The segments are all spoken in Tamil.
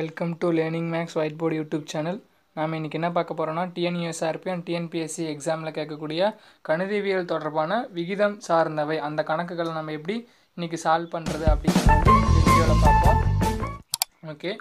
welcome to learning maths white board YouTube channel நாம் இன்றைக்கி என்ன பார்க்க போகிறோம்னா டிஎன்யூஎஸ்ஆர்பி அண்ட் டிஎன்பிஎஸ்சி எக்ஸாமில் கேட்கக்கூடிய கணிதவியல் தொடர்பான விகிதம் சார்ந்தவை அந்த கணக்குகளை நம்ம எப்படி இன்றைக்கி சால்வ் பண்ணுறது அப்படின்னு வீடியோவில் பார்ப்போம் ஓகே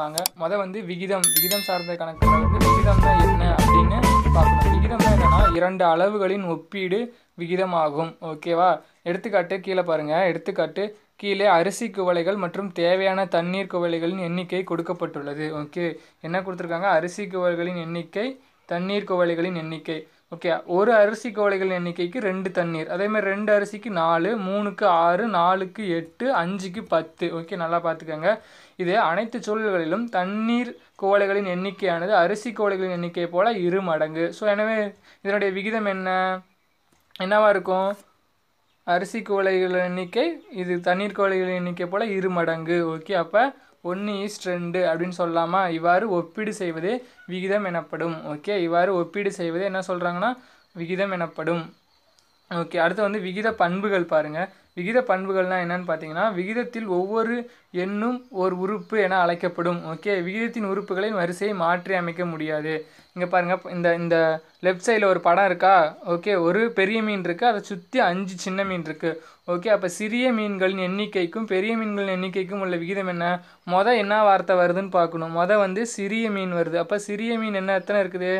வாங்க மொதல் வந்து விகிதம் விகிதம் சார்ந்த கணக்குகள் வந்து தான் என்ன அப்படின்னு பார்க்கணும் விகிதம்னா என்னென்னா இரண்டு அளவுகளின் ஒப்பீடு விகிதமாகும் ஓகேவா எடுத்துக்காட்டு கீழே பாருங்கள் எடுத்துக்காட்டு கீழே அரிசி குவளைகள் மற்றும் தேவையான தண்ணீர் குவளைகளின் எண்ணிக்கை கொடுக்கப்பட்டுள்ளது ஓகே என்ன கொடுத்துருக்காங்க அரிசி குவளைகளின் எண்ணிக்கை தண்ணீர் குவளைகளின் எண்ணிக்கை ஓகே ஒரு அரிசி குவளைகளின் எண்ணிக்கைக்கு ரெண்டு தண்ணீர் அதேமாதிரி ரெண்டு அரிசிக்கு நாலு மூணுக்கு ஆறு நாலுக்கு எட்டு அஞ்சுக்கு பத்து ஓகே நல்லா பார்த்துக்கோங்க இது அனைத்து சூழல்களிலும் தண்ணீர் குவளைகளின் எண்ணிக்கையானது அரிசி குவளைகளின் எண்ணிக்கை போல் இரு மடங்கு ஸோ எனவே இதனுடைய விகிதம் என்ன என்னவாக இருக்கும் அரிசி கோழைகளின் எண்ணிக்கை இது தண்ணீர் கோழைகளின் எண்ணிக்கை போல் இரு மடங்கு ஓகே அப்போ ஒன்று ஈஸ்ட் ரெண்டு அப்படின்னு சொல்லலாமா இவ்வாறு ஒப்பீடு செய்வதே விகிதம் எனப்படும் ஓகே இவ்வாறு ஒப்பீடு செய்வதே என்ன சொல்கிறாங்கன்னா விகிதம் எனப்படும் ஓகே அடுத்து வந்து விகித பண்புகள் பாருங்கள் விகித பண்புகள்னால் என்னென்னு பார்த்தீங்கன்னா விகிதத்தில் ஒவ்வொரு எண்ணும் ஒரு உறுப்பு என அழைக்கப்படும் ஓகே விகிதத்தின் உறுப்புகளின் வரிசையை மாற்றி அமைக்க முடியாது இங்கே பாருங்கள் இந்த இந்த லெஃப்ட் சைடில் ஒரு படம் இருக்கா ஓகே ஒரு பெரிய மீன் இருக்குது அதை சுற்றி அஞ்சு சின்ன மீன் இருக்குது ஓகே அப்போ சிறிய மீன்களின் எண்ணிக்கைக்கும் பெரிய மீன்களின் எண்ணிக்கைக்கும் உள்ள விகிதம் என்ன மொதல் என்ன வார்த்தை வருதுன்னு பார்க்கணும் மொதல் வந்து சிறிய மீன் வருது அப்போ சிறிய மீன் என்ன எத்தனை இருக்குது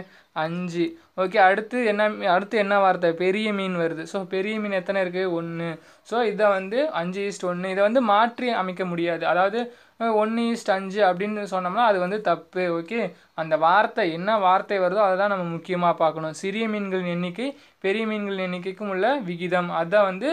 அஞ்சு ஓகே அடுத்து என்ன அடுத்து என்ன வார்த்தை பெரிய மீன் வருது ஸோ பெரிய மீன் எத்தனை இருக்குது ஒன்று ஸோ இதை வந்து அஞ்சு ஈஸ்ட் ஒன்று இதை வந்து மாற்றி அமைக்க முடியாது அதாவது ஒன்று ஈஸ்ட் அஞ்சு அப்படின்னு சொன்னோம்னா அது வந்து தப்பு ஓகே அந்த வார்த்தை என்ன வார்த்தை வருதோ அதை தான் நம்ம முக்கியமாக பார்க்கணும் சிறிய மீன்களின் எண்ணிக்கை பெரிய மீன்களின் எண்ணிக்கைக்கும் உள்ள விகிதம் அதான் வந்து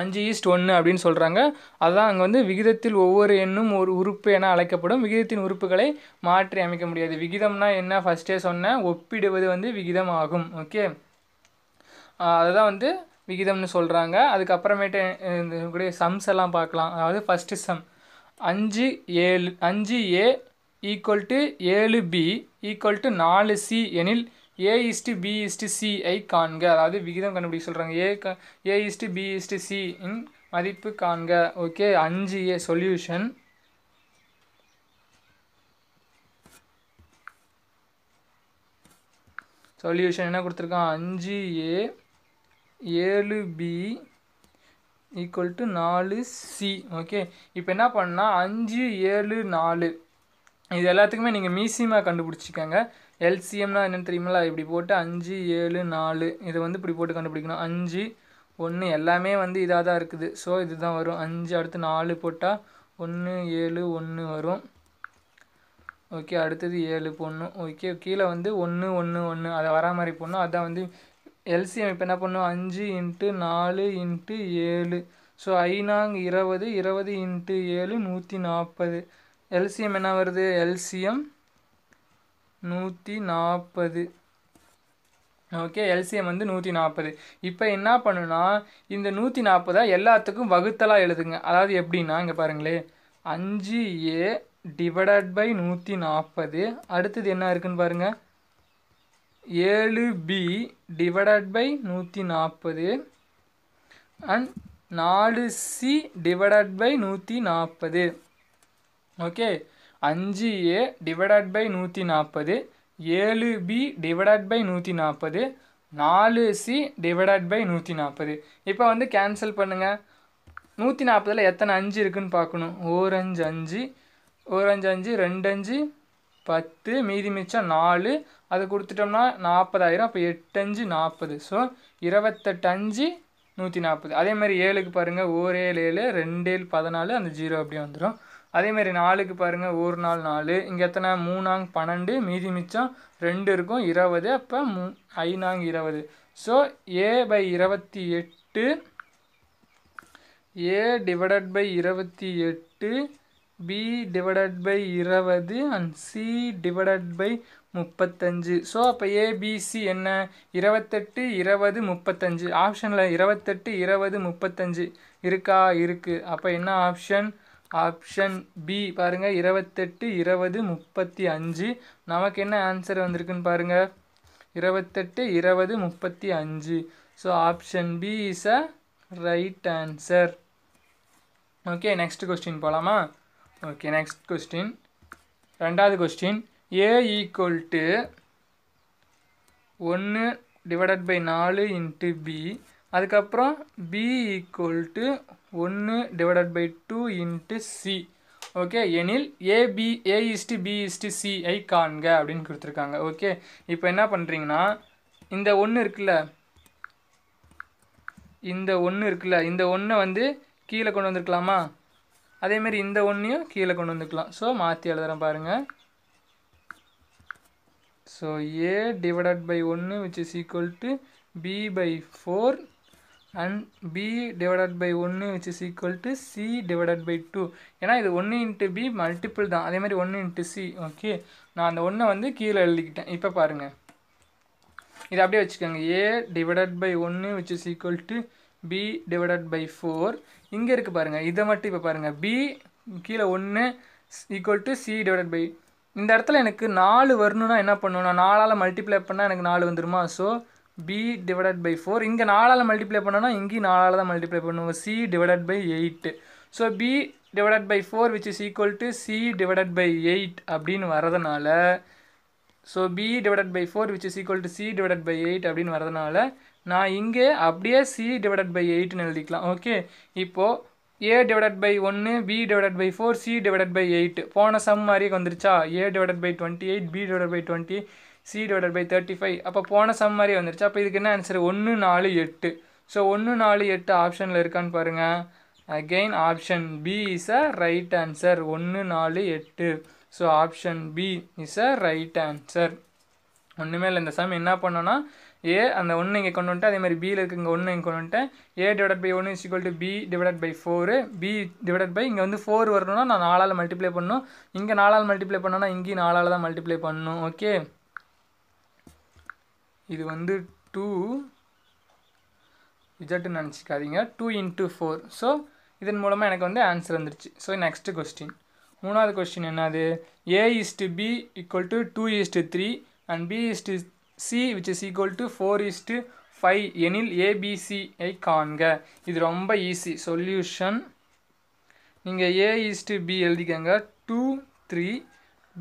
அஞ்சு ஈஸ்ட் ஒன்று அப்படின்னு சொல்கிறாங்க அதுதான் அங்கே வந்து விகிதத்தில் ஒவ்வொரு எண்ணும் ஒரு உறுப்பு என அழைக்கப்படும் விகிதத்தின் உறுப்புகளை மாற்றி அமைக்க முடியாது விகிதம்னா என்ன ஃபஸ்ட்டே சொன்னேன் ஒப்பிடுவது வந்து விகிதம் ஆகும் ஓகே அதுதான் வந்து விகிதம்னு சொல்கிறாங்க அதுக்கப்புறமேட்டு கூட சம்ஸ் எல்லாம் பார்க்கலாம் அதாவது ஃபஸ்ட்டு சம் அஞ்சு ஏழு அஞ்சு ஏ ஈக்குவல் டு ஏழு பி ஈக்குவல் டு நாலு சி எனில் ஏ இஸ்டு பி இஸ்டு சிஐ காண்க அதாவது விகிதம் கண்டுபிடிக்க சொல்கிறாங்க ஏ க A is to B is to C இன் மதிப்பு காண்க ஓகே அஞ்சு ஏ சொல்யூஷன் சொல்யூஷன் என்ன கொடுத்துருக்கான் அஞ்சு ஏ ஏழு பி ஈக்குவல் டு நாலு சி ஓகே இப்போ என்ன பண்ணால் அஞ்சு ஏழு நாலு இது எல்லாத்துக்குமே நீங்கள் மீசிமாக கண்டுபிடிச்சிக்கங்க எல்சிஎம்னா என்னென்னு தெரியுமில்ல இப்படி போட்டு அஞ்சு ஏழு நாலு இதை வந்து இப்படி போட்டு கண்டுபிடிக்கணும் அஞ்சு ஒன்று எல்லாமே வந்து இதாக தான் இருக்குது ஸோ இது தான் வரும் அஞ்சு அடுத்து நாலு போட்டால் ஒன்று ஏழு ஒன்று வரும் ஓகே அடுத்தது ஏழு பொண்ணு ஓகே கீழே வந்து ஒன்று ஒன்று ஒன்று அதை வரா மாதிரி போடணும் அதான் வந்து எல்சிஎம் இப்போ என்ன பண்ணும் அஞ்சு இன்ட்டு நாலு இன்ட்டு ஏழு ஸோ ஐநாங் இருபது இருபது இன்ட்டு ஏழு நூற்றி நாற்பது எல்சிஎம் என்ன வருது எல்சிஎம் நூற்றி நாற்பது ஓகே எல்சிஎம் வந்து நூற்றி நாற்பது இப்போ என்ன பண்ணுன்னா இந்த நூற்றி நாற்பதை எல்லாத்துக்கும் வகுத்தலாக எழுதுங்க அதாவது எப்படின்னா இங்கே பாருங்களேன் அஞ்சு ஏ டிவைடட் பை நூற்றி நாற்பது அடுத்தது என்ன இருக்குதுன்னு பாருங்கள் ஏழு பி டிவைடட் பை நூற்றி நாற்பது அண்ட் நாலு சி டிவைடட் பை நூற்றி நாற்பது ஓகே அஞ்சு ஏ டிவைடட் பை நூற்றி நாற்பது ஏழு பி டிவைடட் பை நூற்றி நாற்பது நாலு சி டிவைடட் பை நூற்றி நாற்பது இப்போ வந்து கேன்சல் பண்ணுங்கள் நூற்றி நாற்பதில் எத்தனை அஞ்சு இருக்குதுன்னு பார்க்கணும் ஓர் அஞ்சு அஞ்சு ஒரு அஞ்சு அஞ்சு ரெண்டு அஞ்சு பத்து மீதி மிச்சம் நாலு அது கொடுத்துட்டோம்னா நாற்பதாயிரம் அப்போ எட்டஞ்சு நாற்பது ஸோ இருபத்தெட்டு அஞ்சு நூற்றி நாற்பது அதே மாதிரி ஏழுக்கு பாருங்கள் ஓர் ஏழு ஏழு ரெண்டு ஏழு பதினாலு அந்த ஜீரோ அப்படியே வந்துடும் அதேமாதிரி நாலுக்கு பாருங்கள் ஒரு நாள் நாலு இங்கே எத்தனை மூணாங் பன்னெண்டு மீதி மிச்சம் ரெண்டு இருக்கும் இருபது அப்போ மூ ஐநாங் இருபது ஸோ ஏ பை இருபத்தி எட்டு ஏ டிவைடட் பை இருபத்தி எட்டு பி டிவைடட் பை இருபது அண்ட் சி டிவைடட் பை முப்பத்தஞ்சு ஸோ அப்போ ஏபிசி என்ன இருபத்தெட்டு இருபது முப்பத்தஞ்சு ஆப்ஷனில் இருபத்தெட்டு இருபது முப்பத்தஞ்சு இருக்கா இருக்குது அப்போ என்ன ஆப்ஷன் ஆப்ஷன் பி பாருங்கள் இருபத்தெட்டு இருபது முப்பத்தி அஞ்சு நமக்கு என்ன ஆன்சர் வந்திருக்குன்னு பாருங்கள் இருபத்தெட்டு இருபது முப்பத்தி அஞ்சு so option B is a right answer okay next question போகலாமா ஓகே நெக்ஸ்ட் கொஸ்டின் ரெண்டாவது கொஸ்டின் ஏ ஈக்குவல் டு ஒன்று டிவைடட் பை நாலு இன்ட்டு பி அதுக்கப்புறம் பி ஈக்குவல் டு ஒன்று divided by two into C okay எனில் AB A is to B is to சிஐ காண்க அப்படின்னு கொடுத்துருக்காங்க ஓகே இப்போ என்ன பண்ணுறீங்கன்னா இந்த ஒன்று இருக்குல்ல இந்த ஒன்று இருக்குல்ல இந்த ஒன்றை வந்து கீழே கொண்டு வந்துருக்கலாமா அதேமாரி இந்த ஒன்றையும் கீழே கொண்டு வந்துக்கலாம் ஸோ மாற்றி எழுதுகிறேன் பாருங்கள் ஸோ ஏ டிவைடட் பை ஒன்று which is equal to B by four and B divided by ஒன்று which is equal to C divided by two ஏன்னா இது ஒன்று இன்ட்டு பி மல்டிபிள் தான் அதேமாதிரி ஒன்று இன்ட்டு சி ஓகே நான் அந்த ஒன்றை வந்து கீழே எழுதிக்கிட்டேன் இப்போ பாருங்கள் இதை அப்படியே வச்சுக்கோங்க ஏ டிவைடட் பை ஒன்று which is equal to B divided by four இங்கே இருக்குது பாருங்கள் இதை மட்டும் இப்போ பாருங்கள் பி கீழே ஒன்று equal to C divided by இந்த இடத்துல எனக்கு நாலு வரணுன்னா என்ன பண்ணணும் நான் நாலால் மல்டிப்ளை பண்ணால் எனக்கு நாலு வந்துடுமா so B divided by four இங்கே நாலால் மல்டிப்ளை பண்ணோன்னா இங்கேயும் நாலால் தான் மல்டிப்ளை பண்ணுவோம் C divided by eight so B divided by four which is equal to C divided by eight அப்படின்னு வரதுனால so B divided by four which is equal to C divided by eight அப்படின்னு வரதுனால நான் இங்கே அப்படியே சி divided பை 8 எழுதிக்கலாம் ஓகே இப்போது ஏ டிவைடட் பை ஒன்று B divided by four C divided by eight போன சம் கொந்திரிச்சா வந்துருச்சா A by by twenty eight B divided by C divided by thirty five அப்போ போன சம் மாதிரி வந்துருச்சு அப்போ இதுக்கு என்ன ஆன்சர் ஒன்று நாலு எட்டு ஸோ ஒன்று நாலு எட்டு ஆப்ஷனில் இருக்கான்னு பாருங்கள் again option B is a right answer ஒன்று நாலு எட்டு so option B is a right answer ஒன்றுமே இல்லை இந்த சம் என்ன பண்ணோன்னா ஏ அந்த ஒன்று இங்கே கொண்டு வந்துட்டு மாதிரி பியில் இருக்க இங்கே ஒன்று இங்கே கொண்டு வந்துட்டேன் ஏ டிவைட் பை ஒன்று is equal to B divide by four B divide by இங்கே வந்து ஃபோர் வரணும்னா நான் நாலால் மல்டிப்ளை பண்ணணும் இங்கே நாலால் மல்டிப்ளை பண்ணோன்னா இங்கேயும் நாலால் தான் மல்டிப்ளை பண்ணணும் ஓகே இது வந்து டூ இஜட்டுன்னு நினச்சிக்காதீங்க டூ இன்ட்டு ஃபோர் ஸோ இதன் மூலமாக எனக்கு வந்து ஆன்சர் வந்துடுச்சு ஸோ நெக்ஸ்ட்டு கொஸ்டின் மூணாவது கொஸ்டின் என்னது A is to B equal to two is to three and B is to C which is equal to four is to five எனில் ஏபிசிஐ காண்க இது ரொம்ப ஈஸி சொல்யூஷன் நீங்கள் ஏ இஸ்டு பி எழுதிக்கங்க டூ த்ரீ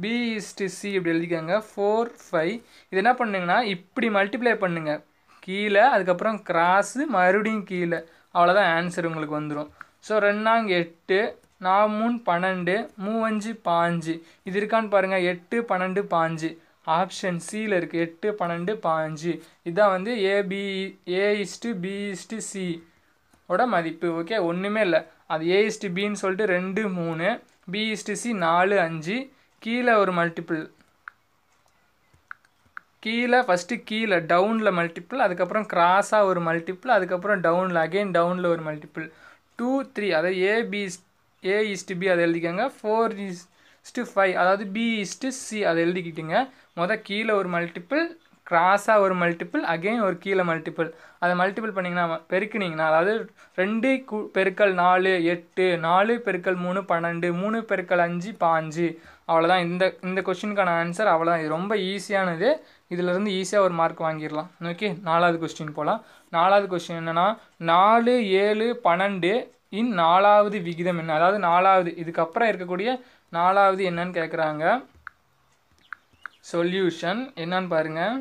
பிஇஸ்டி சி இப்படி எழுதிக்கோங்க ஃபோர் ஃபைவ் இது என்ன பண்ணுங்கன்னா இப்படி மல்டிப்ளை பண்ணுங்கள் கீழே அதுக்கப்புறம் கிராஸு மறுபடியும் கீழே அவ்வளோதான் ஆன்சர் உங்களுக்கு வந்துடும் ஸோ ரெண்டாங்க எட்டு நாலு மூணு பன்னெண்டு மூவஞ்சு பாஞ்சு இது இருக்கான்னு பாருங்கள் எட்டு பன்னெண்டு பாஞ்சு ஆப்ஷன் சியில் இருக்குது எட்டு பன்னெண்டு பாஞ்சு இதுதான் வந்து ஏபி ஏஇஸ்டு பிஇஸ்டு சி ஓட மதிப்பு ஓகே ஒன்றுமே இல்லை அது ஏஇஸ்டு பின்னு சொல்லிட்டு ரெண்டு மூணு பிஇஸ்டு சி நாலு அஞ்சு கீழே ஒரு மல்டிப்புள் கீழே ஃபஸ்ட்டு கீழே டவுனில் மல்டிப்புள் அதுக்கப்புறம் க்ராஸாக ஒரு மல்டிப்புள் அதுக்கப்புறம் டவுனில் அகெயின் டவுனில் ஒரு மல்டிப்புள் டூ த்ரீ அதாவது ஏபி ஏ இஸ்ட்டு பி அதை எழுதிக்கோங்க ஃபோர் இஸ்ட்டு ஃபைவ் அதாவது பி இஸ்ட்டு சி அதை எழுதிக்கிட்டுங்க மொதல் கீழே ஒரு மல்டிப்புள் கிராஸாக ஒரு மல்டிப்புள் அகெயின் ஒரு கீழே மல்டிப்புள் அதை மல்டிப்புள் பண்ணிங்கன்னா பெருக்குனிங்கன்னா அதாவது ரெண்டு கு பெருக்கல் நாலு எட்டு நாலு பெருக்கல் மூணு பன்னெண்டு மூணு பெருக்கல் அஞ்சு பாஞ்சு அவ்வளோதான் இந்த இந்த கொஸ்டினுக்கான ஆன்சர் அவ்வளோதான் இது ரொம்ப ஈஸியானது இதிலேருந்து ஈஸியாக ஒரு மார்க் வாங்கிடலாம் ஓகே நாலாவது கொஸ்டின் போகலாம் நாலாவது கொஸ்டின் என்னென்னா நாலு ஏழு பன்னெண்டு இன் நாலாவது விகிதம் என்ன அதாவது நாலாவது இதுக்கப்புறம் இருக்கக்கூடிய நாலாவது என்னன்னு கேட்குறாங்க சொல்யூஷன் என்னன்னு பாருங்கள்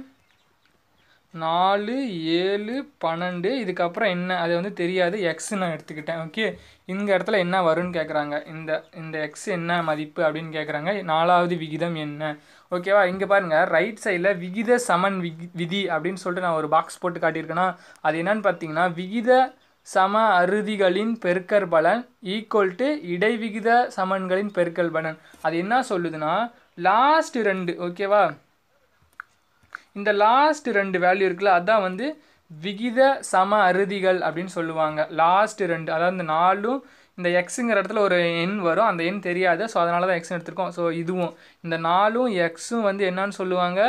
நாலு ஏழு பன்னெண்டு இதுக்கப்புறம் என்ன அது வந்து தெரியாது எக்ஸ் நான் எடுத்துக்கிட்டேன் ஓகே இந்த இடத்துல என்ன வரும்னு கேட்குறாங்க இந்த இந்த எக்ஸ் என்ன மதிப்பு அப்படின்னு கேட்குறாங்க நாலாவது விகிதம் என்ன ஓகேவா இங்கே பாருங்கள் ரைட் சைடில் விகித சமன் விகி விதி அப்படின்னு சொல்லிட்டு நான் ஒரு பாக்ஸ் போட்டு காட்டியிருக்கேன்னா அது என்னன்னு பார்த்தீங்கன்னா விகித சம அறுதிகளின் பெருக்கற் பலன் ஈக்குவல் டு இடைவிகித சமன்களின் பெருக்கல் பலன் அது என்ன சொல்லுதுன்னா லாஸ்ட் ரெண்டு ஓகேவா இந்த லாஸ்ட் ரெண்டு வேல்யூ இருக்குல்ல அதான் வந்து விகித சம அறுதிகள் அப்படின்னு சொல்லுவாங்க லாஸ்ட் ரெண்டு அதாவது இந்த நாலும் இந்த எக்ஸுங்கிற இடத்துல ஒரு எண் வரும் அந்த எண் தெரியாது ஸோ அதனால தான் எக்ஸ்னு எடுத்திருக்கோம் ஸோ இதுவும் இந்த நாலும் எக்ஸும் வந்து என்னான்னு சொல்லுவாங்க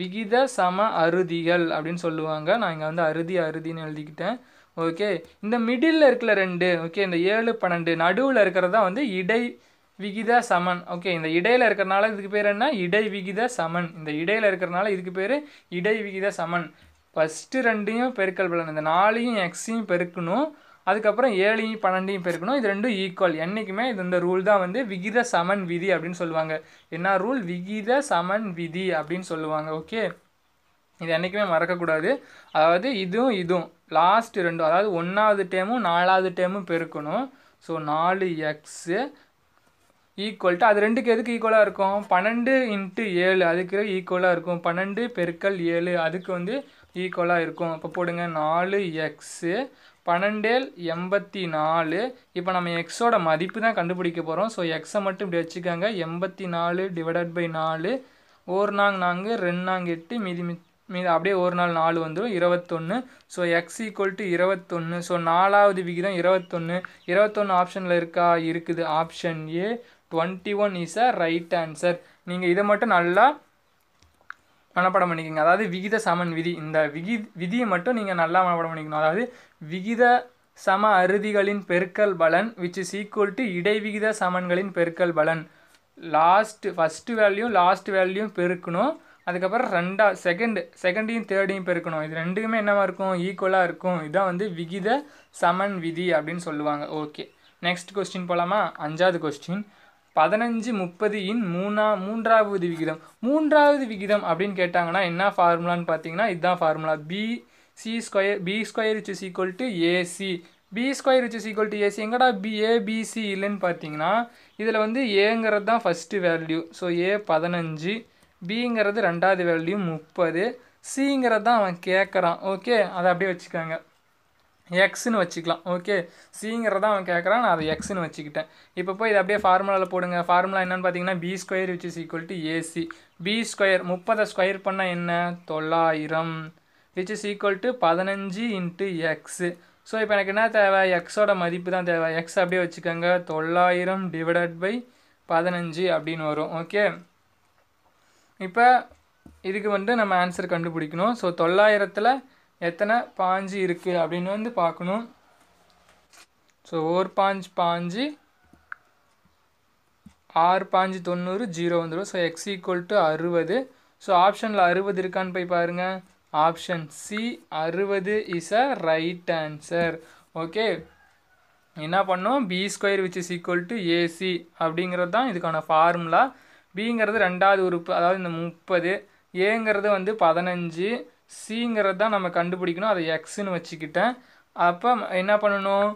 விகித சம அறுதிகள் அப்படின்னு சொல்லுவாங்க நான் இங்கே வந்து அறுதி அறுதினு எழுதிக்கிட்டேன் ஓகே இந்த மிடில் இருக்கிற ரெண்டு ஓகே இந்த ஏழு பன்னெண்டு நடுவில் இருக்கிறதா வந்து இடை விகித சமன் ஓகே இந்த இடையில் இருக்கிறனால இதுக்கு பேர் என்ன இடை விகித சமன் இந்த இடையில் இருக்கிறனால இதுக்கு பேர் இடை விகித சமன் ஃபஸ்ட்டு ரெண்டையும் பெருக்கல் பலன் இந்த நாலையும் எக்ஸையும் பெருக்கணும் அதுக்கப்புறம் ஏழையும் பன்னெண்டையும் பெருக்கணும் இது ரெண்டும் ஈக்குவல் என்றைக்குமே இது இந்த ரூல் தான் வந்து விகித சமன் விதி அப்படின்னு சொல்லுவாங்க என்ன ரூல் விகித சமன் விதி அப்படின்னு சொல்லுவாங்க ஓகே இது என்றைக்குமே மறக்கக்கூடாது அதாவது இதுவும் இதுவும் லாஸ்ட்டு ரெண்டும் அதாவது ஒன்றாவது டேமும் நாலாவது டேமும் பெருக்கணும் ஸோ நாலு எக்ஸு ஈக்குவல் டு அது ரெண்டுக்கு எதுக்கு ஈக்குவலாக இருக்கும் பன்னெண்டு இன்ட்டு ஏழு அதுக்கு ஈக்குவலாக இருக்கும் பன்னெண்டு பெருக்கல் ஏழு அதுக்கு வந்து ஈக்குவலாக இருக்கும் இப்போ போடுங்க நாலு எக்ஸு பன்னெண்டேல் எண்பத்தி நாலு இப்போ நம்ம எக்ஸோட மதிப்பு தான் கண்டுபிடிக்க போகிறோம் ஸோ எக்ஸை மட்டும் இப்படி வச்சுக்கோங்க எண்பத்தி நாலு டிவைடட் பை நாலு ஒரு நாங் நாங்கு ரெண்டு நாங்கு எட்டு மீதி மீதி அப்படியே ஒரு நாள் நாலு வந்துடும் இருபத்தொன்று ஸோ எக்ஸ் ஈக்குவல் டு இருபத்தொன்று ஸோ நாலாவது விகிதம் இருபத்தொன்று இருபத்தொன்று ஆப்ஷனில் இருக்கா இருக்குது option A twenty one is a right answer நீங்கள் இதை மட்டும் நல்லா மனப்பாடம் பண்ணிக்கோங்க அதாவது விகித சமன் விதி இந்த விகி விதியை மட்டும் நீங்கள் நல்லா மனப்பாடம் பண்ணிக்கணும் அதாவது விகித சம அறுதிகளின் பெருக்கல் பலன் விச் இஸ் ஈக்குவல் டு இடைவிகித சமன்களின் பெருக்கல் பலன் last first value last value பெருக்கணும் அதுக்கப்புறம் ரெண்டா செகண்டு செகண்டையும் தேர்டையும் பெருக்கணும் இது ரெண்டுக்குமே என்னவா இருக்கும் ஈக்குவலாக இருக்கும் இதுதான் வந்து விகித சமன் விதி அப்படின்னு சொல்லுவாங்க ஓகே நெக்ஸ்ட் கொஸ்டின் போகலாமா அஞ்சாவது கொஸ்டின் பதினஞ்சு முப்பது இன் மூணா மூன்றாவது விகிதம் மூன்றாவது விகிதம் அப்படின்னு கேட்டாங்கன்னா என்ன ஃபார்முலான்னு பார்த்தீங்கன்னா இதுதான் formula B C square B square which is equal to AC B square which is equal to AC எங்கடா பி ஏபிசி இல்லைன்னு பார்த்தீங்கன்னா இதில் வந்து ஏங்கிறது தான் ஃபஸ்ட்டு வேல்யூ ஸோ ஏ பதினஞ்சு பிங்கிறது ரெண்டாவது வேல்யூ முப்பது சிங்கிறது தான் அவன் கேட்குறான் ஓகே அதை அப்படியே வச்சுக்கோங்க எக்ஸ்னு வச்சுக்கலாம் ஓகே சிங்கிறதான் அவன் கேட்குறான் நான் அதை எக்ஸ்னு வச்சுக்கிட்டேன் இப்போ போய் இதை அப்படியே ஃபார்முலாவில் போடுங்க ஃபார்முலா என்னென்னு பார்த்தீங்கன்னா B square which is equal to AC B square முப்பதை ஸ்கொயர் பண்ணால் என்ன தொள்ளாயிரம் விச் இஸ் ஈக்குவல் டு பதினஞ்சு இன்ட்டு எக்ஸு ஸோ இப்போ எனக்கு என்ன தேவை எக்ஸோட மதிப்பு தான் தேவை எக்ஸ் அப்படியே வச்சுக்கோங்க தொள்ளாயிரம் டிவைடட் பை பதினஞ்சு அப்படின்னு வரும் ஓகே இப்போ இதுக்கு வந்து நம்ம ஆன்சர் கண்டுபிடிக்கணும் ஸோ தொள்ளாயிரத்தில் எத்தனை பாஞ்சு இருக்குது அப்படின்னு வந்து பார்க்கணும் ஸோ ஒரு பாஞ்சு பாஞ்சு ஆறு பாஞ்சு தொண்ணூறு ஜீரோ வந்துடும் ஸோ எக்ஸ் ஈக்குவல் டு அறுபது ஸோ ஆப்ஷனில் அறுபது இருக்கான்னு போய் பாருங்கள் ஆப்ஷன் சி அறுபது is a right answer okay என்ன பண்ணோம் B square which is equal to AC அப்படிங்கிறது தான் இதுக்கான ஃபார்முலா பிங்கிறது ரெண்டாவது உறுப்பு அதாவது இந்த முப்பது ஏங்கிறது வந்து பதினஞ்சு சிங்கிறது தான் நம்ம கண்டுபிடிக்கணும் அதை எக்ஸ்னு வச்சுக்கிட்டேன் அப்போ என்ன பண்ணணும்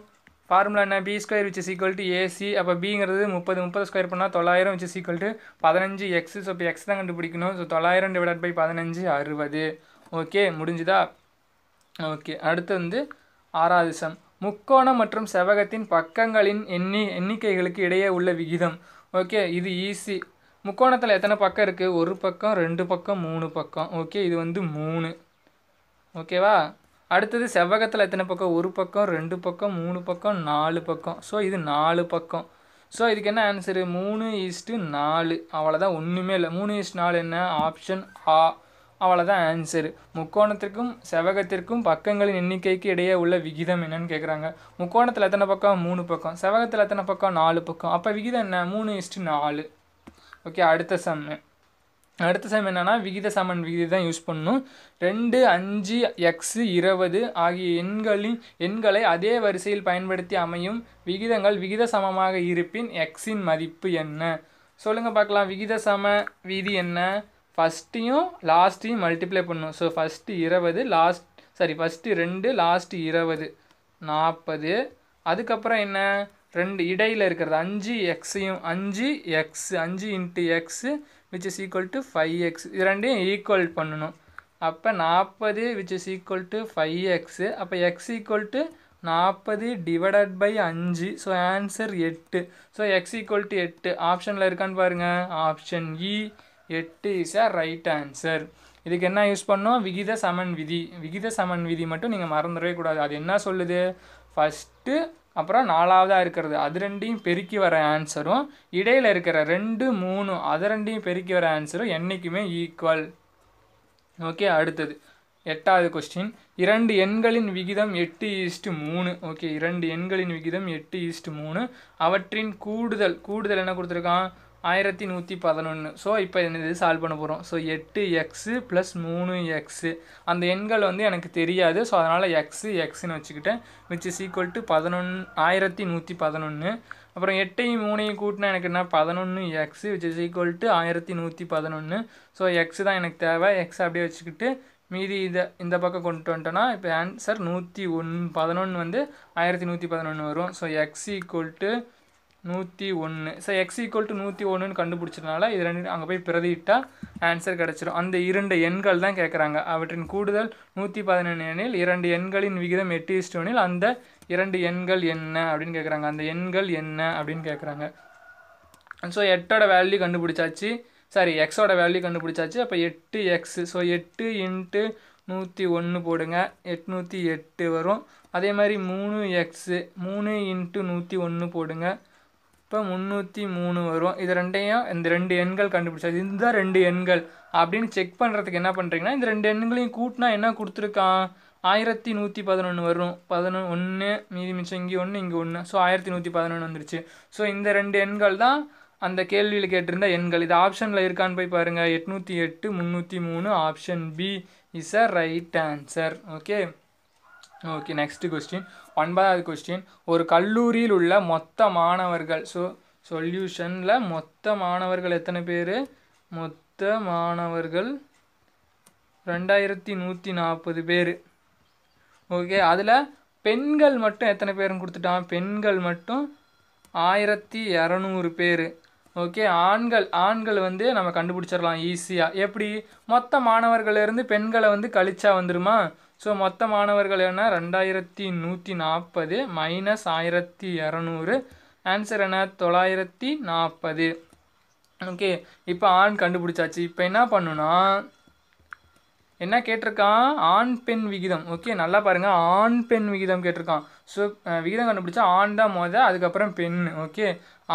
ஃபார்முலா என்ன B square which is to AC அப்போ பிங்கிறது முப்பது முப்பது ஸ்கொயர் பண்ணால் தொள்ளாயிரம் வச்சு இஸ் டு பதினஞ்சு எக்ஸ் ஸோ இப்போ எக்ஸ் தான் கண்டுபிடிக்கணும் ஸோ தொள்ளாயிரம் டிவைட் பை பதினஞ்சு அறுபது ஓகே முடிஞ்சுதா ஓகே அடுத்து வந்து ஆறாவது சம் முக்கோணம் மற்றும் செவகத்தின் பக்கங்களின் எண்ணி எண்ணிக்கைகளுக்கு இடையே உள்ள விகிதம் ஓகே இது ஈஸி e முக்கோணத்தில் எத்தனை பக்கம் இருக்குது ஒரு பக்கம் ரெண்டு பக்கம் மூணு பக்கம் ஓகே இது வந்து மூணு ஓகேவா அடுத்தது செவ்வகத்தில் எத்தனை பக்கம் ஒரு பக்கம் ரெண்டு பக்கம் மூணு பக்கம் நாலு பக்கம் ஸோ இது நாலு பக்கம் ஸோ இதுக்கு என்ன ஆன்சரு மூணு ஈஸ்ட்டு நாலு அவ்வளோதான் ஒன்றுமே இல்லை மூணு ஈஸ்ட் நாலு என்ன ஆப்ஷன் ஆ அவ்வளோதான் ஆன்சரு முக்கோணத்திற்கும் செவகத்திற்கும் பக்கங்களின் எண்ணிக்கைக்கு இடையே உள்ள விகிதம் என்னன்னு கேட்குறாங்க முக்கோணத்தில் எத்தனை பக்கம் மூணு பக்கம் செவகத்தில் எத்தனை பக்கம் நாலு பக்கம் அப்போ விகிதம் என்ன மூணு ஈஸ்ட்டு நாலு ஓகே அடுத்த சம் அடுத்த சம் என்னென்னா விகித சமன் விகிதம் தான் யூஸ் பண்ணணும் ரெண்டு அஞ்சு எக்ஸு இருபது ஆகிய எண்களின் எண்களை அதே வரிசையில் பயன்படுத்தி அமையும் விகிதங்கள் விகித சமமாக இருப்பின் எக்ஸின் மதிப்பு என்ன சொல்லுங்கள் பார்க்கலாம் விகித சம விதி என்ன ஃபஸ்ட்டையும் லாஸ்ட்டையும் மல்டிப்ளை பண்ணும் ஸோ ஃபஸ்ட்டு இருபது லாஸ்ட் சாரி ஃபஸ்ட்டு ரெண்டு லாஸ்ட்டு இருபது நாற்பது அதுக்கப்புறம் என்ன ரெண்டு இடையில் இருக்கிறது அஞ்சு எக்ஸையும் அஞ்சு எக்ஸ் அஞ்சு into X which is equal to five X இது ரெண்டையும் ஈக்குவல் பண்ணணும் அப்போ நாற்பது which is equal to five X அப்போ எக்ஸ் ஈக்குவல் டு நாற்பது டிவைடட் பை அஞ்சு ஸோ ஆன்சர் எட்டு ஸோ எக்ஸ் ஈக்குவல் டு எட்டு ஆப்ஷனில் இருக்கான்னு பாருங்கள் ஆப்ஷன் இ e, எட்டு இஸ் அ ரைட் ஆன்சர் இதுக்கு என்ன யூஸ் பண்ணோம் விகித சமன் விதி விகித சமன் விதி மட்டும் நீங்கள் மறந்துடவே கூடாது அது என்ன சொல்லுது ஃபஸ்ட்டு அப்புறம் நாலாவதாக இருக்கிறது அது ரெண்டையும் பெருக்கி வர ஆன்சரும் இடையில் இருக்கிற ரெண்டு மூணு அது ரெண்டையும் பெருக்கி வர ஆன்சரும் என்றைக்குமே ஈக்குவல் ஓகே அடுத்தது எட்டாவது கொஸ்டின் இரண்டு எண்களின் விகிதம் எட்டு ஈஸ்ட்டு மூணு ஓகே இரண்டு எண்களின் விகிதம் எட்டு ஈஸ்ட்டு மூணு அவற்றின் கூடுதல் கூடுதல் என்ன கொடுத்துருக்கான் ஆயிரத்தி நூற்றி பதினொன்று ஸோ இப்போ இது சால்வ் பண்ண போகிறோம் ஸோ எட்டு எக்ஸு ப்ளஸ் மூணு எக்ஸு அந்த எண்கள் வந்து எனக்கு தெரியாது ஸோ அதனால் எக்ஸு எக்ஸ்னு வச்சுக்கிட்டேன் விச் இஸ் ஈக்குவல் டு பதினொன்று ஆயிரத்தி நூற்றி பதினொன்று அப்புறம் எட்டையும் மூணையும் கூட்டினா எனக்கு என்ன பதினொன்று X which is equal to ஆயிரத்தி நூற்றி பதினொன்று ஸோ எக்ஸு தான் எனக்கு தேவை எக்ஸ் அப்படியே வச்சுக்கிட்டு மீதி இதை இந்த பக்கம் கொண்டு வந்துட்டோன்னா இப்போ ஆன்சர் நூற்றி ஒன் பதினொன்று வந்து ஆயிரத்தி நூற்றி பதினொன்று வரும் ஸோ எக்ஸ் ஈக்குவல் டு நூற்றி ஒன்று ஸோ எக்ஸ் ஈக்குவல் டு நூற்றி ஒன்றுன்னு கண்டுபிடிச்சதுனால இது ரெண்டு அங்கே போய் பிரதியிட்டால் ஆன்சர் கிடச்சிரும் அந்த இரண்டு எண்கள் தான் கேட்குறாங்க அவற்றின் கூடுதல் நூற்றி பதினொன்று எண்ணில் இரண்டு எண்களின் விகிதம் எட்டு இஸ்டோனில் அந்த இரண்டு எண்கள் என்ன அப்படின்னு கேட்குறாங்க அந்த எண்கள் என்ன அப்படின்னு கேட்குறாங்க ஸோ எட்டோட வேல்யூ கண்டுபிடிச்சாச்சு சாரி எக்ஸோட வேல்யூ கண்டுபிடிச்சாச்சு அப்போ எட்டு எக்ஸ் ஸோ எட்டு இன்ட்டு நூற்றி ஒன்று போடுங்க எட்நூற்றி எட்டு வரும் அதே மாதிரி மூணு எக்ஸு மூணு இன்ட்டு நூற்றி ஒன்று போடுங்க இப்போ முந்நூற்றி மூணு வரும் இது ரெண்டையும் இந்த ரெண்டு எண்கள் கண்டுபிடிச்சாது இதுதான் ரெண்டு எண்கள் அப்படின்னு செக் பண்ணுறதுக்கு என்ன பண்ணுறீங்கன்னா இந்த ரெண்டு எண்களையும் கூட்டினா என்ன கொடுத்துருக்கான் ஆயிரத்தி நூற்றி பதினொன்று வரும் பதினொன்று ஒன்று மீதி மிச்சம் இங்கே ஒன்று இங்கே ஒன்று ஸோ ஆயிரத்தி நூற்றி பதினொன்று வந்துருச்சு ஸோ இந்த ரெண்டு எண்கள் தான் அந்த கேள்வியில் கேட்டிருந்த எண்கள் இது ஆப்ஷனில் இருக்கான்னு போய் பாருங்கள் எட்நூற்றி எட்டு முந்நூற்றி மூணு option B is a right answer okay okay next question ஒன்பதாவது கொஸ்டின் ஒரு கல்லூரியில் உள்ள மொத்த மாணவர்கள் ஸோ சொல்யூஷனில் மொத்த மாணவர்கள் எத்தனை பேர் மொத்த மாணவர்கள் ரெண்டாயிரத்தி நூற்றி நாற்பது பேர் ஓகே அதில் பெண்கள் மட்டும் எத்தனை பேரும் கொடுத்துட்டான் பெண்கள் மட்டும் ஆயிரத்தி இரநூறு பேர் ஓகே ஆண்கள் ஆண்கள் வந்து நம்ம கண்டுபிடிச்சிடலாம் ஈஸியாக எப்படி மொத்த மாணவர்கள் இருந்து பெண்களை வந்து கழிச்சா வந்துருமா ஸோ மொத்த மாணவர்கள் என்ன ரெண்டாயிரத்தி நூற்றி நாற்பது மைனஸ் ஆயிரத்தி இரநூறு ஆன்சர் என்ன தொள்ளாயிரத்தி நாற்பது ஓகே இப்போ ஆண் கண்டுபிடிச்சாச்சு இப்போ என்ன பண்ணுனா என்ன கேட்டிருக்கான் ஆண் பெண் விகிதம் ஓகே நல்லா பாருங்கள் ஆண் பெண் விகிதம் கேட்டிருக்கான் ஸோ விகிதம் கண்டுபிடிச்சா ஆண் தான் மொதல் அதுக்கப்புறம் பெண் ஓகே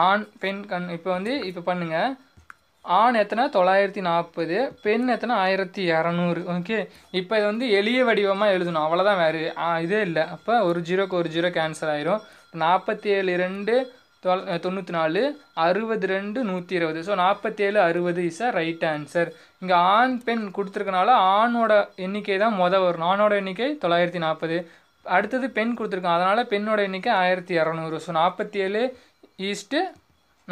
ஆண் பெண் கண் இப்போ வந்து இப்போ பண்ணுங்கள் ஆண் எத்தனை தொள்ளாயிரத்தி நாற்பது பெண் எத்தனை ஆயிரத்தி இரநூறு ஓகே இப்போ இது வந்து எளிய வடிவமாக எழுதணும் அவ்வளோதான் வேறு இதே இல்லை அப்போ ஒரு ஜீரோக்கு ஒரு ஜீரோ கேன்சல் ஆயிரும் நாற்பத்தி ஏழு ரெண்டு தொல் தொண்ணூற்றி நாலு அறுபது ரெண்டு நூற்றி இருபது ஸோ நாற்பத்தேழு அறுபது இஸ் அ ரைட் ஆன்சர் இங்கே ஆண் பெண் கொடுத்துருக்கனால ஆணோட எண்ணிக்கை தான் மொதல் வரும் ஆணோட எண்ணிக்கை தொள்ளாயிரத்தி நாற்பது அடுத்தது பெண் கொடுத்துருக்கான் அதனால் பெண்ணோட எண்ணிக்கை ஆயிரத்தி இரநூறு ஸோ நாற்பத்தி ஏழு ஈஸ்ட்டு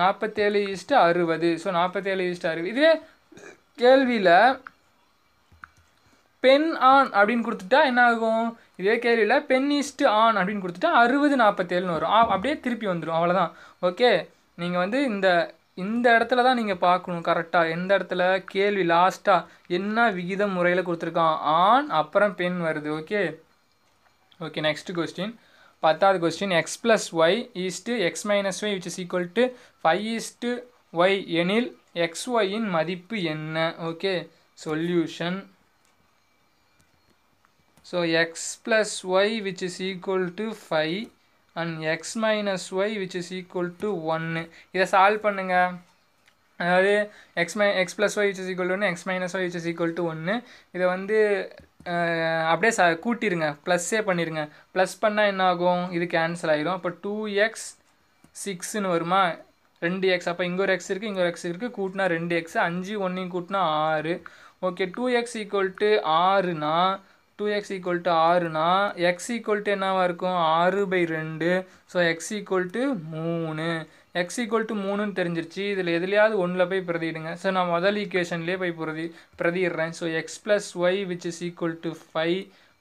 நாற்பத்தேழு ஈஸ்ட்டு அறுபது ஸோ நாற்பத்தேழு ஈஸ்ட் அறுபது இதே கேள்வியில் பெண் ஆண் அப்படின்னு கொடுத்துட்டா என்ன ஆகும் இதே கேள்வியில் பெண் இஸ்ட்டு ஆண் அப்படின்னு கொடுத்துட்டா அறுபது நாற்பத்தேழுன்னு வரும் அப்படியே திருப்பி வந்துடும் அவ்வளோதான் ஓகே நீங்கள் வந்து இந்த இந்த இடத்துல தான் நீங்கள் பார்க்கணும் கரெக்டாக எந்த இடத்துல கேள்வி லாஸ்ட்டாக என்ன விகிதம் முறையில் கொடுத்துருக்கான் ஆண் அப்புறம் பெண் வருது ஓகே ஓகே நெக்ஸ்ட் கொஸ்டின் பத்தாவது question X plus Y is to X minus Y which is equal to five is to Y எனில் எக்ஸ் ஒயின் மதிப்பு என்ன okay solution so X plus Y which is equal to five and X minus Y which is equal to ஒன்று இதை சால்வ் பண்ணுங்கள் அதாவது எக்ஸ் மை X plus Y which is equal to ஒன்று X minus Y which is equal to ஒன்று இதை வந்து அப்படியே ச கூட்டிடுங்க ப்ளஸ்ஸே பண்ணிடுங்க ப்ளஸ் பண்ணால் என்ன ஆகும் இது கேன்சல் ஆகிடும் அப்போ டூ எக்ஸ் சிக்ஸ்னு வருமா ரெண்டு எக்ஸ் அப்போ இங்கே ஒரு எக்ஸ் இருக்குது இங்கே ஒரு எக்ஸ் இருக்குது கூட்டினா ரெண்டு எக்ஸ் அஞ்சு ஒன்றையும் கூட்டினா ஆறு okay two X equal to ஆறுனா டூ எக்ஸ் ஈக்குவல் டு ஆறுனா எக்ஸ் ஈக்குவல் டு என்னவாக இருக்கும் ஆறு பை ரெண்டு ஸோ எக்ஸ் ஈக்குவல் டு மூணு எக்ஸ் ஈக்குவல் டு மூணுன்னு தெரிஞ்சிர்ச்சி, இதில் எதிலியாது 1ல போய் பிரதியிடுங்க, ஸோ நான் முதல் equationலே போய் பிரதி பிரதிடுறேன் so X plus Y which equal to 5, five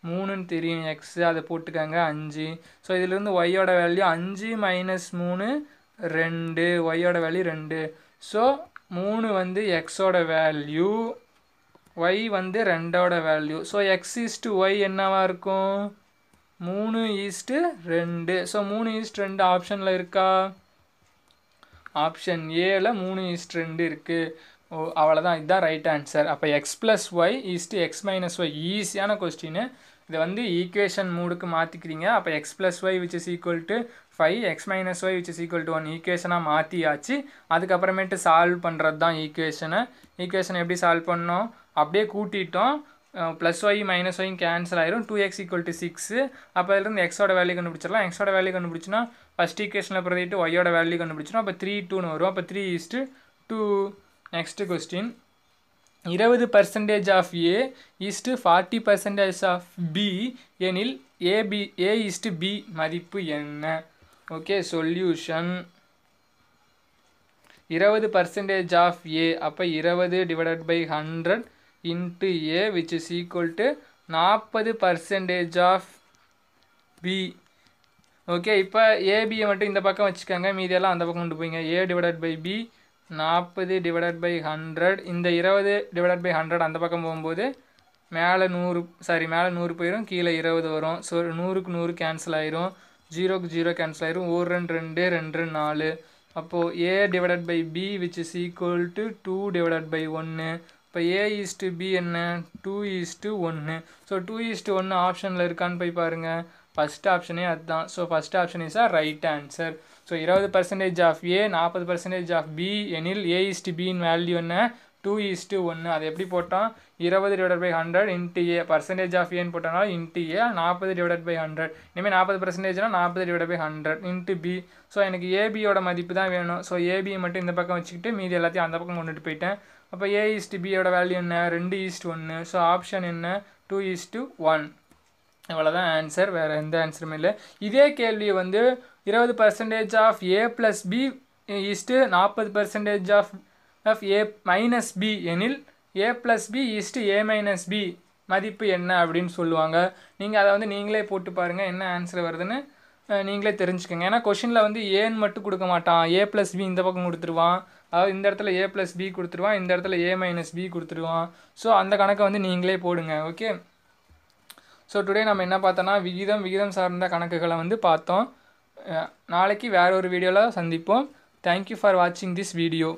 மூணுன்னு தெரியும் x, அதை போட்டுக்காங்க அஞ்சு ஸோ இதிலேருந்து ஒய்யோட வேல்யூ அஞ்சு மைனஸ் மூணு ரெண்டு ஒய்யோட வேல்யூ ரெண்டு ஸோ மூணு வந்து எக்ஸோட வேல்யூ ஒய் வந்து ரெண்டோட value so X is to Y என்னவாக இருக்கும் மூணு ஈஸ்ட்டு ரெண்டு ஸோ மூணு ஈஸ்ட் ரெண்டு ஆப்ஷனில் இருக்கா ஆப்ஷன் ஏல மூணு ஈஸ்ட் ரெண்டு இருக்குது ஓ அவ்வளோதான் இதுதான் ரைட் ஆன்சர் அப்போ X plus Y is to X minus Y ஈஸியான கொஸ்டின் இதை வந்து ஈக்குவேஷன் மூடுக்கு மாற்றிக்கிறீங்க அப்போ X plus Y which is equal to five X minus Y which is equal to one ஈக்குவேஷனாக மாற்றியாச்சு அதுக்கப்புறமேட்டு சால்வ் பண்ணுறது தான் ஈக்குவேஷனை ஈக்குவேஷன் எப்படி சால்வ் பண்ணோம் அப்படியே கூட்டிட்டோம் plus Y minus Y cancel ஆயிரும் two X equal to six அப்போ அதுலேருந்து எக்ஸோட வேல்யூ கண்டுபிடிச்சிடலாம் எக்ஸோட வேல்யூ கண்டுபிடிச்சினா ஃபஸ்ட் ஈக்குவேஷனில் பிரதிட்டு ஒய்யோட வேல்யூ கண்டுபிடிச்சிடும் அப்போ த்ரீ டூன்னு வரும் அப்போ three is to two next question இருபது percentage of A is to forty percentage of B எனில் ஏபி ஏ ஈஸ்ட்டு பி மதிப்பு என்ன ஓகே சொல்யூஷன் இருபது பர்சன்டேஜ் ஆஃப் ஏ அப்போ இருபது divided by hundred into A which is equal to நாற்பது பர்சன்டேஜ் ஆஃப் பி ஓகே இப்போ ஏபியை மட்டும் இந்த பக்கம் வச்சுக்கோங்க மீதியெல்லாம் அந்த பக்கம் கொண்டு போய்ங்க ஏ டிவைடட் பை பி நாற்பது டிவைடட் பை ஹண்ட்ரட் இந்த இருபது டிவைடட் பை ஹண்ட்ரட் அந்த பக்கம் போகும்போது மேலே நூறு சாரி மேலே நூறு போயிடும் கீழே இருபது வரும் ஸோ நூறுக்கு நூறு கேன்சல் ஆயிரும் ஜீரோக்கு ஜீரோ கேன்சல் ஆயிரும் ஒரு ரெண்டு ரெண்டு ரெண்டு நாலு அப்போது A divided by B which is equal to two divided by ஒன்று இப்போ ஏ ஈஸ்ட்டு பி என்ன டூ ஈஸ்ட்டு ஒன்று ஸோ டூ ஈஸ்ட்டு ஒன்று ஆப்ஷனில் இருக்கான்னு போய் பாருங்கள் ஃபஸ்ட் ஆப்ஷனே அதுதான் so first option is a right answer so இருபது பர்சன்டேஜ் ஆஃப் ஏ நாற்பது பர்சன்டேஜ் ஆஃப் பி எனில் ஏ இஸ்டு பியின் வேல்யூ என்ன டூ ஈஸ்ட்டு ஒன்று அதை எப்படி போட்டோம் இருபது divide by hundred into A percentage of ஏன்னு போட்டனால இன்ட்டு ஏ நாற்பது டிவைட் பை ஹண்ட்ரட் இனிமேல் நாற்பது பர்சன்டேஜ்னா நாற்பது divide by hundred into B so எனக்கு ஏபியோட மதிப்பு தான் வேணும் ஸோ ஏபியை மட்டும் இந்த பக்கம் வச்சுக்கிட்டு மீதி எல்லாத்தையும் அந்த பக்கம் கொண்டுட்டு போயிட்டேன் அப்போ ஏ ஈஸ்ட் பியோட வேல்யூ என்ன ரெண்டு ஈஸ்ட் ஒன்று ஸோ ஆப்ஷன் என்ன டூ ஈஸ்ட்டு ஒன் இவ்வளோதான் ஆன்சர் வேறு எந்த ஆன்சருமே இல்லை இதே கேள்வியை வந்து இருபது percentage of A plus B is to நாற்பது percentage of of A minus B எனில் A plus B is to A minus B மதிப்பு என்ன அப்படின்னு சொல்லுவாங்க நீங்கள் அதை வந்து நீங்களே போட்டு பாருங்கள் என்ன ஆன்சர் வருதுன்னு நீங்களே தெரிஞ்சுக்கோங்க ஏன்னா கொஷினில் வந்து ஏன்னு மட்டும் கொடுக்க மாட்டான் ஏ ப்ளஸ் பி இந்த பக்கம் கொடுத்துருவான் அதாவது இந்த இடத்துல ஏ ப்ளஸ் பி கொடுத்துருவான் இந்த இடத்துல ஏ மைனஸ் பி கொடுத்துருவான் ஸோ அந்த கணக்கை வந்து நீங்களே போடுங்க ஓகே ஸோ டுடே நம்ம என்ன பார்த்தோன்னா விகிதம் விகிதம் சார்ந்த கணக்குகளை வந்து பார்த்தோம் நாளைக்கு வேற ஒரு வீடியோவில் சந்திப்போம் தேங்க்யூ ஃபார் வாட்சிங் திஸ் வீடியோ